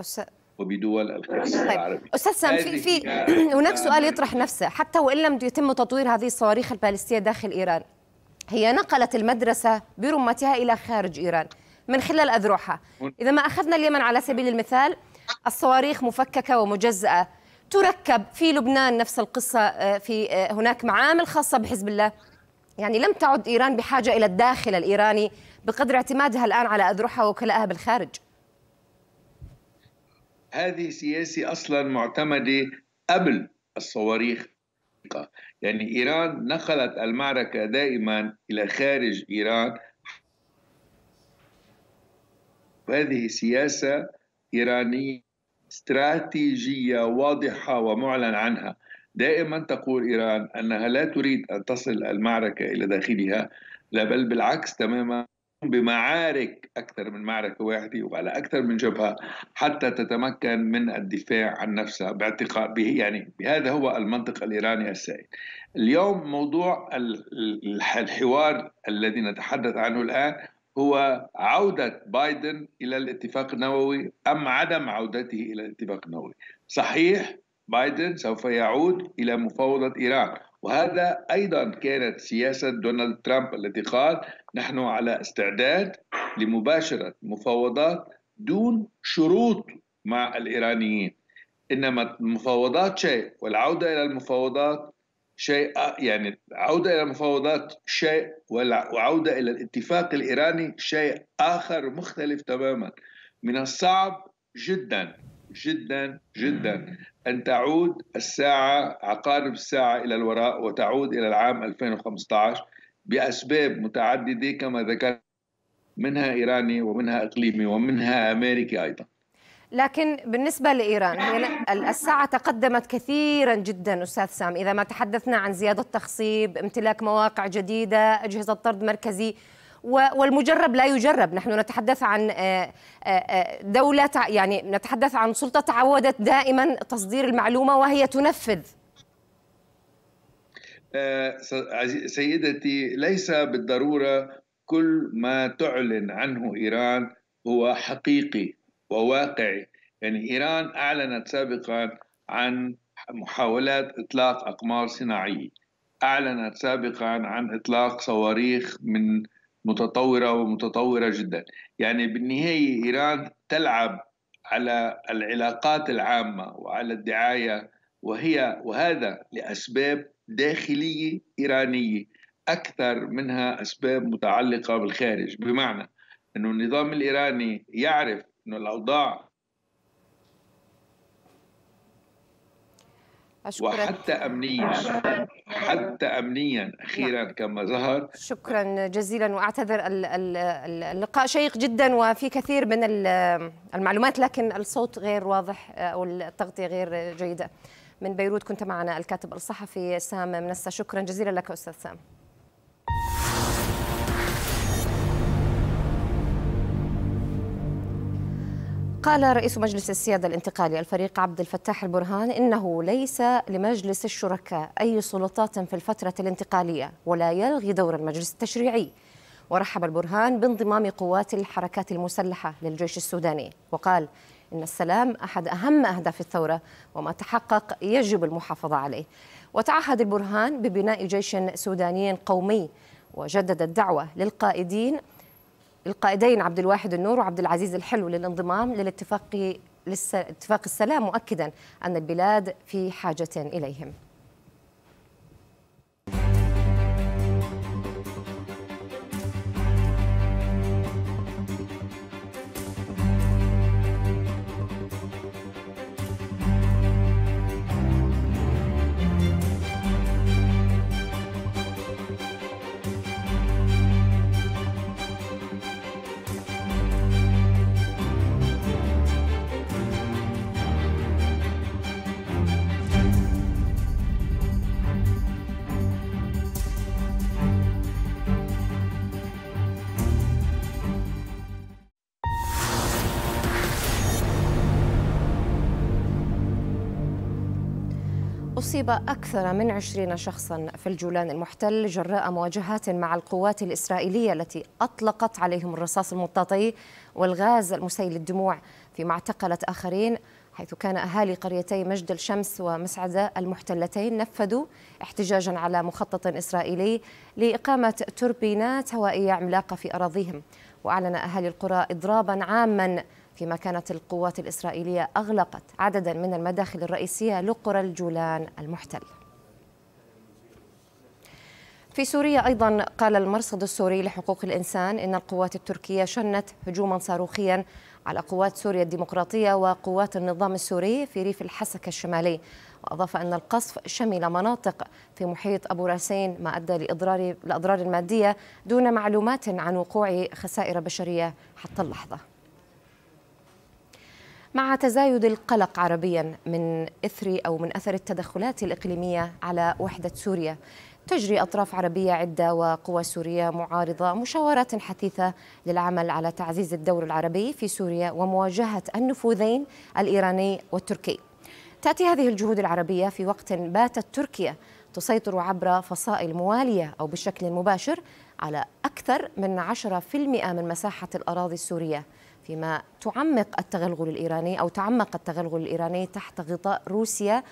أستاذ وبدول الخليج طيب. العربي استاذ سام في في هناك سؤال يطرح نفسه حتى وان لم يتم تطوير هذه الصواريخ البالستيه داخل ايران هي نقلت المدرسه برمتها الى خارج ايران من خلال اذرعها اذا ما اخذنا اليمن على سبيل المثال الصواريخ مفككة ومجزأة تركب في لبنان نفس القصة آه، في آه، هناك معامل خاصة بحزب الله يعني لم تعد إيران بحاجة إلى الداخل الإيراني بقدر اعتمادها الآن على أذرعها وكلاءها بالخارج هذه سياسة أصلا معتمدة قبل الصواريخ يعني إيران نقلت المعركة دائما إلى خارج إيران وهذه سياسة إيرانية استراتيجيه واضحه ومعلن عنها دائما تقول ايران انها لا تريد ان تصل المعركه الى داخلها لا بل بالعكس تماما بمعارك اكثر من معركه واحده وعلى اكثر من جبهه حتى تتمكن من الدفاع عن نفسها باعتقاد به يعني هذا هو المنطق الايراني السائد. اليوم موضوع الحوار الذي نتحدث عنه الان هو عودة بايدن إلى الاتفاق النووي أم عدم عودته إلى الاتفاق النووي صحيح بايدن سوف يعود إلى مفاوضة إيران وهذا أيضا كانت سياسة دونالد ترامب التي قال نحن على استعداد لمباشرة مفاوضات دون شروط مع الإيرانيين إنما المفاوضات شيء والعودة إلى المفاوضات شيء آه، يعني عودة إلى المفاوضات شيء وعودة إلى الاتفاق الإيراني شيء آخر مختلف تماما من الصعب جدا جدا جدا أن تعود الساعة عقارب الساعة إلى الوراء وتعود إلى العام 2015 بأسباب متعددة كما ذكرت منها إيراني ومنها إقليمي ومنها أمريكي أيضا لكن بالنسبة لإيران هي الساعة تقدمت كثيرا جدا أستاذ سام إذا ما تحدثنا عن زيادة تخصيب امتلاك مواقع جديدة أجهزة طرد مركزي والمجرب لا يجرب نحن نتحدث عن آه، آه، آه، دولة يعني نتحدث عن سلطة تعودت دائما تصدير المعلومة وهي تنفذ سيدتي ليس بالضرورة كل ما تعلن عنه إيران هو حقيقي وواقعي يعني إيران أعلنت سابقا عن محاولات إطلاق أقمار صناعية أعلنت سابقا عن إطلاق صواريخ من متطورة ومتطورة جدا يعني بالنهاية إيران تلعب على العلاقات العامة وعلى الدعاية وهي وهذا لأسباب داخلية إيرانية أكثر منها أسباب متعلقة بالخارج بمعنى أنه النظام الإيراني يعرف انه الاوضاع أشكرك. وحتى امنيا حتى امنيا اخيرا نعم. كما ظهر شكرا جزيلا واعتذر اللقاء شيق جدا وفي كثير من المعلومات لكن الصوت غير واضح او التغطيه غير جيده من بيروت كنت معنا الكاتب الصحفي سام منسه شكرا جزيلا لك استاذ سام قال رئيس مجلس السيادة الانتقالي الفريق عبد الفتاح البرهان إنه ليس لمجلس الشركاء أي سلطات في الفترة الانتقالية ولا يلغي دور المجلس التشريعي ورحب البرهان بانضمام قوات الحركات المسلحة للجيش السوداني وقال إن السلام أحد أهم أهداف الثورة وما تحقق يجب المحافظة عليه وتعهد البرهان ببناء جيش سوداني قومي وجدد الدعوة للقائدين القائدين عبد الواحد النور وعبد العزيز الحلو للانضمام للاتفاق لاتفاق السلام مؤكدا أن البلاد في حاجة إليهم أصيب أكثر من 20 شخصا في الجولان المحتل جراء مواجهات مع القوات الإسرائيلية التي أطلقت عليهم الرصاص المطاطي والغاز المسيل الدموع فيما اعتقلت آخرين حيث كان أهالي قريتي مجد الشمس ومسعدة المحتلتين نفذوا احتجاجا على مخطط إسرائيلي لإقامة توربينات هوائية عملاقة في أراضيهم وأعلن أهالي القرى إضرابا عاما فيما كانت القوات الإسرائيلية أغلقت عددا من المداخل الرئيسية لقرى الجولان المحتل في سوريا أيضا قال المرصد السوري لحقوق الإنسان إن القوات التركية شنت هجوما صاروخيا على قوات سوريا الديمقراطية وقوات النظام السوري في ريف الحسكة الشمالي وأضاف أن القصف شمل مناطق في محيط أبو راسين ما أدى لأضرار, لأضرار المادية دون معلومات عن وقوع خسائر بشرية حتى اللحظة مع تزايد القلق عربيا من اثر او من اثر التدخلات الاقليميه على وحده سوريا تجري أطراف عربية عدة وقوى سورية معارضة مشاورات حثيثة للعمل على تعزيز الدور العربي في سوريا ومواجهة النفوذين الإيراني والتركي تأتي هذه الجهود العربية في وقت باتت تركيا تسيطر عبر فصائل موالية أو بشكل مباشر على أكثر من 10% من مساحة الأراضي السورية فيما تعمق التغلغل الإيراني أو تعمق التغلغل الإيراني تحت غطاء روسيا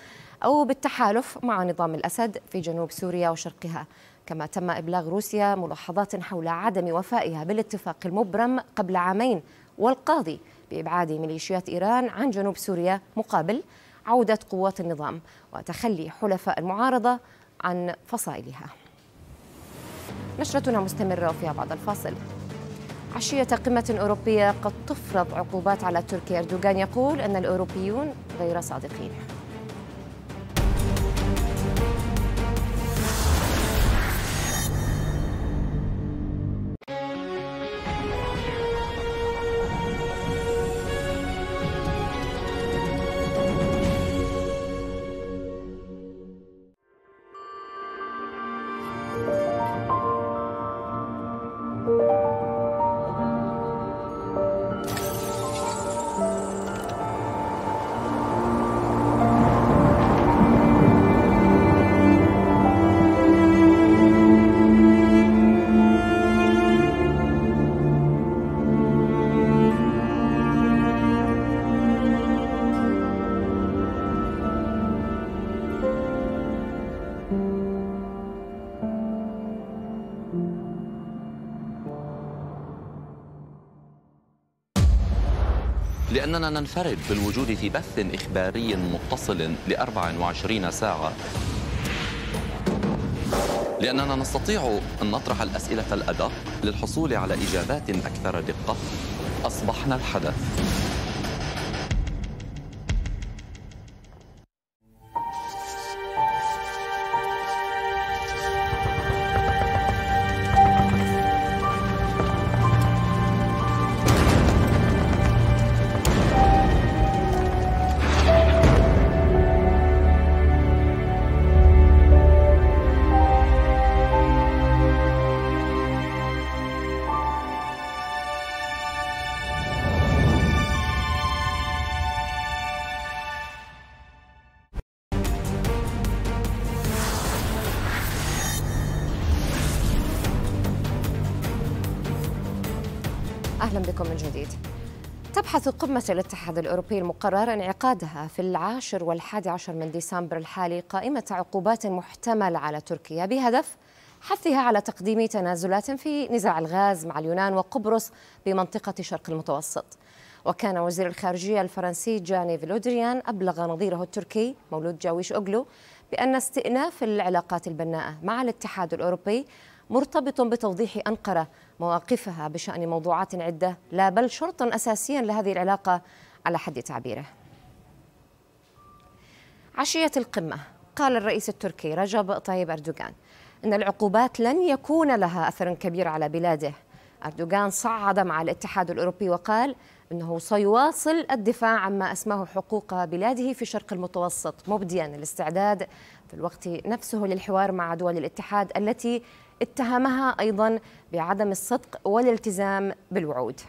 أو بالتحالف مع نظام الأسد في جنوب سوريا وشرقها كما تم إبلاغ روسيا ملاحظات حول عدم وفائها بالاتفاق المبرم قبل عامين والقاضي بإبعاد ميليشيات إيران عن جنوب سوريا مقابل عودة قوات النظام وتخلي حلفاء المعارضة عن فصائلها نشرتنا مستمرة وفيها بعد الفاصل عشية قمة أوروبية قد تفرض عقوبات على تركيا أردوغان يقول أن الأوروبيون غير صادقين لأننا ننفرد بالوجود في بث إخباري متصل ل 24 ساعة لأننا نستطيع أن نطرح الأسئلة الأدق للحصول على إجابات أكثر دقة أصبحنا الحدث تبحث قمة الاتحاد الأوروبي المقرر انعقادها في العاشر والحادي عشر من ديسمبر الحالي قائمة عقوبات محتملة على تركيا بهدف حثها على تقديم تنازلات في نزاع الغاز مع اليونان وقبرص بمنطقة شرق المتوسط وكان وزير الخارجية الفرنسي جاني فيلودريان أبلغ نظيره التركي مولود جاويش أوغلو بأن استئناف العلاقات البناءة مع الاتحاد الأوروبي مرتبط بتوضيح أنقرة مواقفها بشأن موضوعات عدة لا بل شرطا أساسيا لهذه العلاقة على حد تعبيره عشية القمة قال الرئيس التركي رجب طيب أردوغان أن العقوبات لن يكون لها أثر كبير على بلاده أردوغان صعد مع الاتحاد الأوروبي وقال أنه سيواصل الدفاع عما أسماه حقوق بلاده في شرق المتوسط مبديا الاستعداد في الوقت نفسه للحوار مع دول الاتحاد التي اتهمها أيضا بعدم الصدق والالتزام بالوعود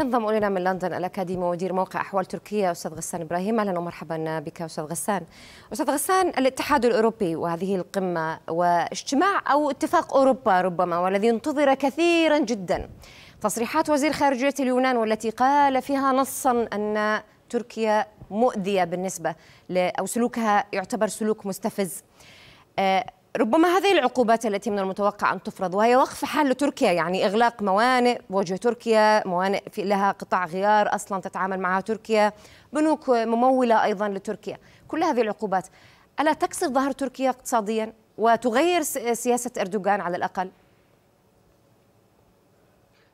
ينضم الينا من لندن الاكاديمي ومدير موقع احوال تركيا استاذ غسان ابراهيم اهلا ومرحبا بك استاذ غسان. استاذ غسان الاتحاد الاوروبي وهذه القمه واجتماع او اتفاق اوروبا ربما والذي انتظر كثيرا جدا. تصريحات وزير خارجيه اليونان والتي قال فيها نصا ان تركيا مؤذيه بالنسبه او سلوكها يعتبر سلوك مستفز. آه، ربما هذه العقوبات التي من المتوقع أن تفرض وهي وقف حال لتركيا يعني إغلاق موانئ بوجه تركيا موانئ في لها قطاع غيار أصلا تتعامل معها تركيا بنوك ممولة أيضا لتركيا كل هذه العقوبات ألا تكسر ظهر تركيا اقتصاديا وتغير سياسة أردوغان على الأقل؟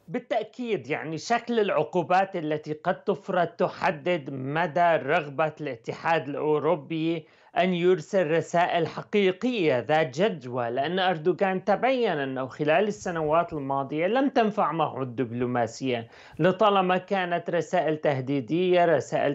بالتأكيد يعني شكل العقوبات التي قد تفرض تحدد مدى رغبة الاتحاد الأوروبي أن يرسل رسائل حقيقية ذات جدوى لأن أردوغان تبين أنه خلال السنوات الماضية لم تنفع معه الدبلوماسية لطالما كانت رسائل تهديدية رسائل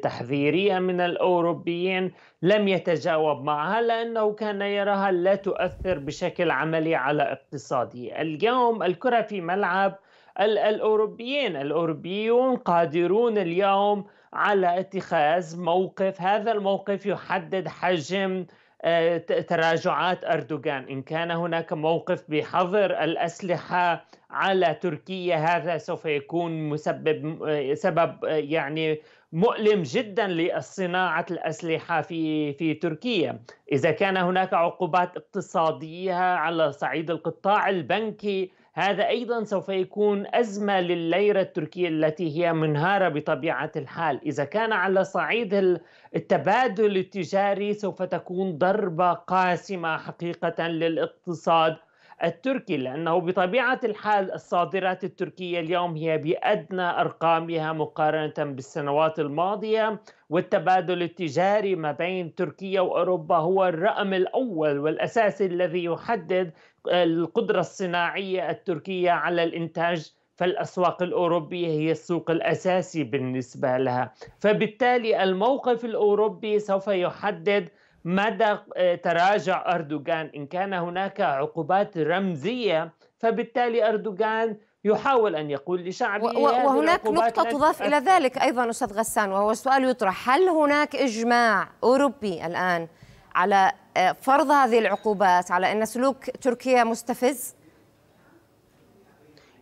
تحذيرية من الأوروبيين لم يتجاوب معها لأنه كان يراها لا تؤثر بشكل عملي على اقتصاده اليوم الكرة في ملعب الأوروبيين الأوروبيون قادرون اليوم على اتخاذ موقف هذا الموقف يحدد حجم آه، تراجعات أردوغان إن كان هناك موقف بحظر الأسلحة على تركيا هذا سوف يكون مسبب آه، سبب آه، يعني مؤلم جدا لصناعة الأسلحة في في تركيا إذا كان هناك عقوبات اقتصادية على صعيد القطاع البنكي هذا أيضا سوف يكون أزمة لليره التركية التي هي منهارة بطبيعة الحال إذا كان على صعيد التبادل التجاري سوف تكون ضربة قاسمة حقيقة للاقتصاد التركي لأنه بطبيعة الحال الصادرات التركية اليوم هي بأدنى أرقامها مقارنة بالسنوات الماضية والتبادل التجاري ما بين تركيا وأوروبا هو الرقم الأول والأساسي الذي يحدد القدرة الصناعية التركية على الإنتاج فالاسواق الاوروبيه هي السوق الاساسي بالنسبه لها، فبالتالي الموقف الاوروبي سوف يحدد مدى آه، تراجع أردوغان إن كان هناك عقوبات رمزية فبالتالي أردوغان يحاول أن يقول لشعبه وهناك نقطة تضاف إلى ذلك أيضا أستاذ غسان وهو السؤال يطرح هل هناك إجماع أوروبي الآن على آه، فرض هذه العقوبات على أن سلوك تركيا مستفز؟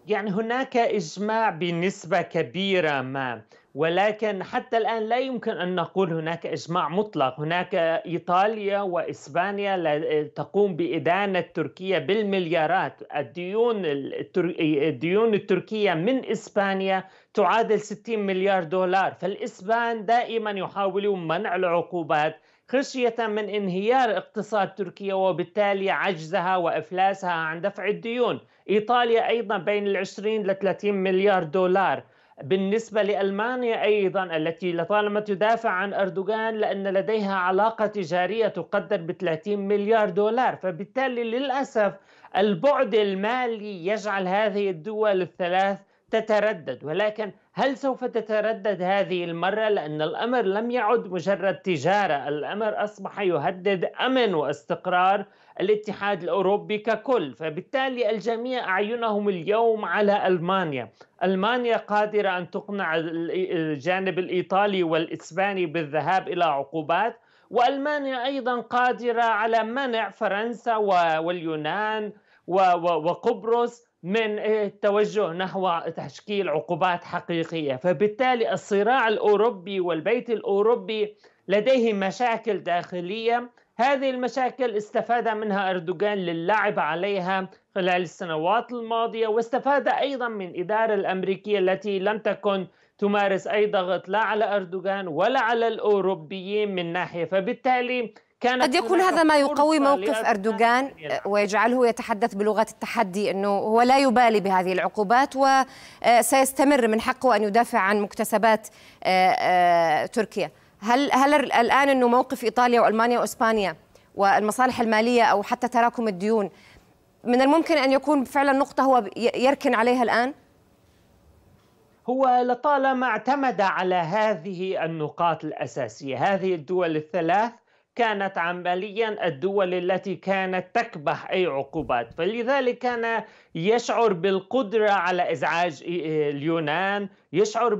يعني هناك إجماع بنسبة كبيرة ما ولكن حتى الآن لا يمكن أن نقول هناك إجماع مطلق هناك إيطاليا وإسبانيا تقوم بإدانة تركيا بالمليارات الديون, الديون التركية من إسبانيا تعادل 60 مليار دولار فالإسبان دائما يحاولون منع العقوبات خشية من انهيار اقتصاد تركيا وبالتالي عجزها وإفلاسها عن دفع الديون إيطاليا أيضا بين العشرين 30 مليار دولار بالنسبة لألمانيا أيضا التي لطالما تدافع عن أردوغان لأن لديها علاقة تجارية تقدر ب 30 مليار دولار فبالتالي للأسف البعد المالي يجعل هذه الدول الثلاث تتردد ولكن هل سوف تتردد هذه المرة لأن الأمر لم يعد مجرد تجارة الأمر أصبح يهدد أمن واستقرار الاتحاد الاوروبي ككل، فبالتالي الجميع اعينهم اليوم على المانيا، المانيا قادره ان تقنع الجانب الايطالي والاسباني بالذهاب الى عقوبات، والمانيا ايضا قادره على منع فرنسا واليونان وقبرص من إيه، التوجه نحو تشكيل عقوبات حقيقيه، فبالتالي الصراع الاوروبي والبيت الاوروبي لديه مشاكل داخليه هذه المشاكل استفاد منها أردوغان للعب عليها خلال السنوات الماضية واستفاد أيضا من الإدارة الأمريكية التي لم تكن تمارس أي ضغط لا على أردوغان ولا على الأوروبيين من ناحية فبالتالي كانت قد يكون هذا ما يقوي موقف أردوغان ويجعله يتحدث بلغة التحدي أنه هو لا يبالي بهذه العقوبات وسيستمر من حقه أن يدافع عن مكتسبات آه، آه، تركيا هل هل الان انه موقف ايطاليا والمانيا واسبانيا والمصالح الماليه او حتى تراكم الديون من الممكن ان يكون فعلا نقطه هو يركن عليها الان؟ هو لطالما اعتمد على هذه النقاط الاساسيه، هذه الدول الثلاث كانت عمليا الدول التي كانت تكبح أي عقوبات فلذلك كان يشعر بالقدرة على إزعاج إيه، إيه، اليونان يشعر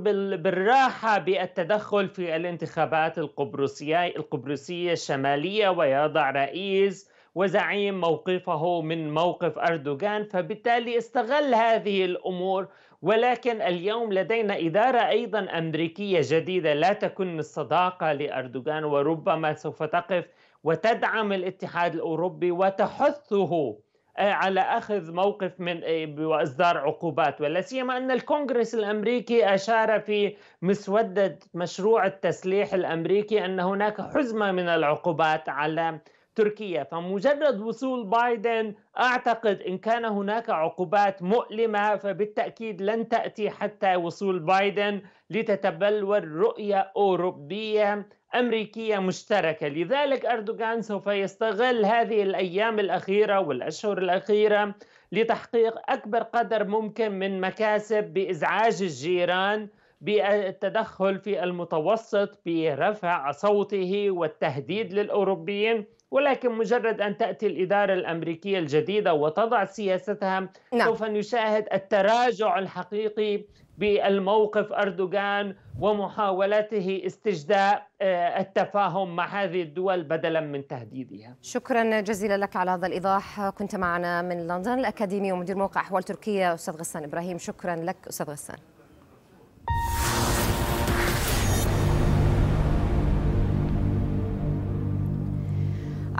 بالراحة بالتدخل في الانتخابات القبرصية القبرصية الشمالية ويضع رئيس وزعيم موقفه من موقف أردوغان فبالتالي استغل هذه الأمور ولكن اليوم لدينا إدارة أيضا أمريكية جديدة لا تكن الصداقة لأردوغان وربما سوف تقف وتدعم الاتحاد الأوروبي وتحثه آه، على اخذ موقف من واصدار آه، عقوبات ولا سيما ان الكونغرس الامريكي اشار في مسوده مشروع التسليح الامريكي ان هناك حزمه من العقوبات على تركيا فمجرد وصول بايدن اعتقد ان كان هناك عقوبات مؤلمه فبالتاكيد لن تاتي حتى وصول بايدن لتتبلور رؤيه اوروبيه امريكيه مشتركه لذلك اردوغان سوف يستغل هذه الايام الاخيره والاشهر الاخيره لتحقيق اكبر قدر ممكن من مكاسب بازعاج الجيران بالتدخل في المتوسط برفع صوته والتهديد للاوروبيين ولكن مجرد أن تأتي الإدارة الأمريكية الجديدة وتضع سياستها نعم. سوف نشاهد التراجع الحقيقي بالموقف أردوغان ومحاولته استجداء آه، التفاهم مع هذه الدول بدلا من تهديدها شكرا جزيلا لك على هذا الإيضاح كنت معنا من لندن الأكاديمي ومدير موقع أحوال تركيا أستاذ غسان إبراهيم شكرا لك أستاذ غسان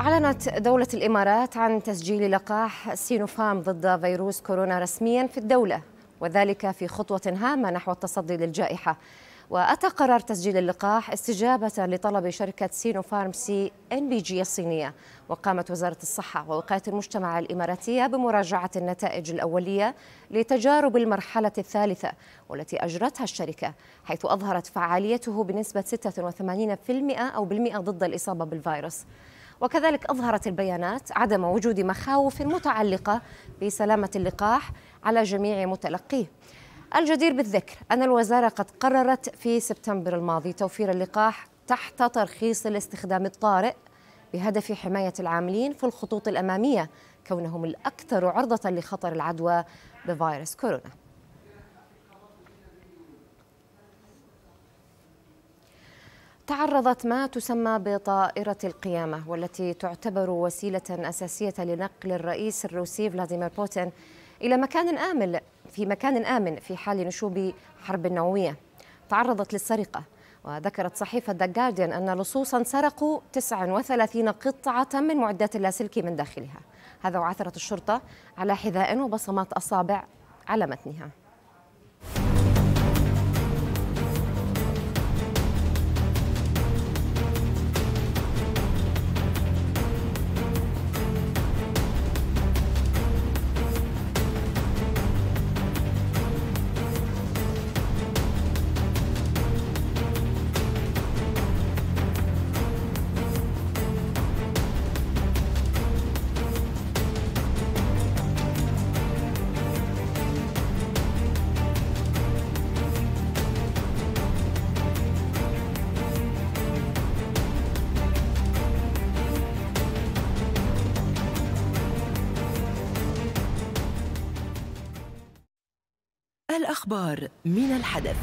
أعلنت دولة الإمارات عن تسجيل لقاح سينوفام ضد فيروس كورونا رسميا في الدولة وذلك في خطوة هامة نحو التصدي للجائحة وأتى قرار تسجيل اللقاح استجابة لطلب شركة سي إن بي جي الصينية وقامت وزارة الصحة ووقاية المجتمع الإماراتية بمراجعة النتائج الأولية لتجارب المرحلة الثالثة والتي أجرتها الشركة حيث أظهرت فعاليته بنسبة 86% أو بالمئة ضد الإصابة بالفيروس وكذلك أظهرت البيانات عدم وجود مخاوف متعلقة بسلامة اللقاح على جميع متلقيه الجدير بالذكر أن الوزارة قد قررت في سبتمبر الماضي توفير اللقاح تحت ترخيص الاستخدام الطارئ بهدف حماية العاملين في الخطوط الأمامية كونهم الأكثر عرضة لخطر العدوى بفيروس كورونا تعرضت ما تسمى بطائرة القيامة والتي تعتبر وسيلة أساسية لنقل الرئيس الروسي فلاديمير بوتين إلى مكان آمن في مكان آمن في حال نشوب حرب نووية تعرضت للسرقة وذكرت صحيفة ذا جارديان أن لصوصا سرقوا 39 قطعة من معدات اللاسلكي من داخلها هذا وعثرت الشرطة على حذاء وبصمات أصابع على متنها الأخبار من الحدث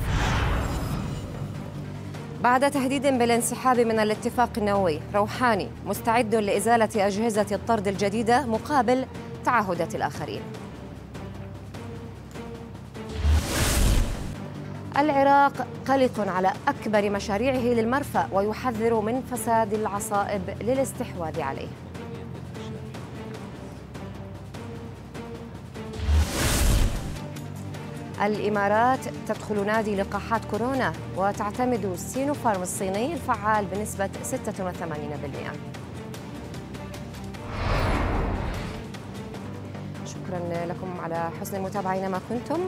بعد تهديد بالانسحاب من الاتفاق النووي روحاني مستعد لإزالة أجهزة الطرد الجديدة مقابل تعهدات الآخرين العراق قلق على أكبر مشاريعه للمرفأ ويحذر من فساد العصائب للاستحواذ عليه الإمارات تدخل نادي لقاحات كورونا وتعتمد سينوفارم الصيني الفعال بنسبة 86% شكرا لكم على حسن المتابعة أينما كنتم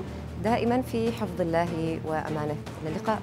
دائما في حفظ الله وأمانه إلى اللقاء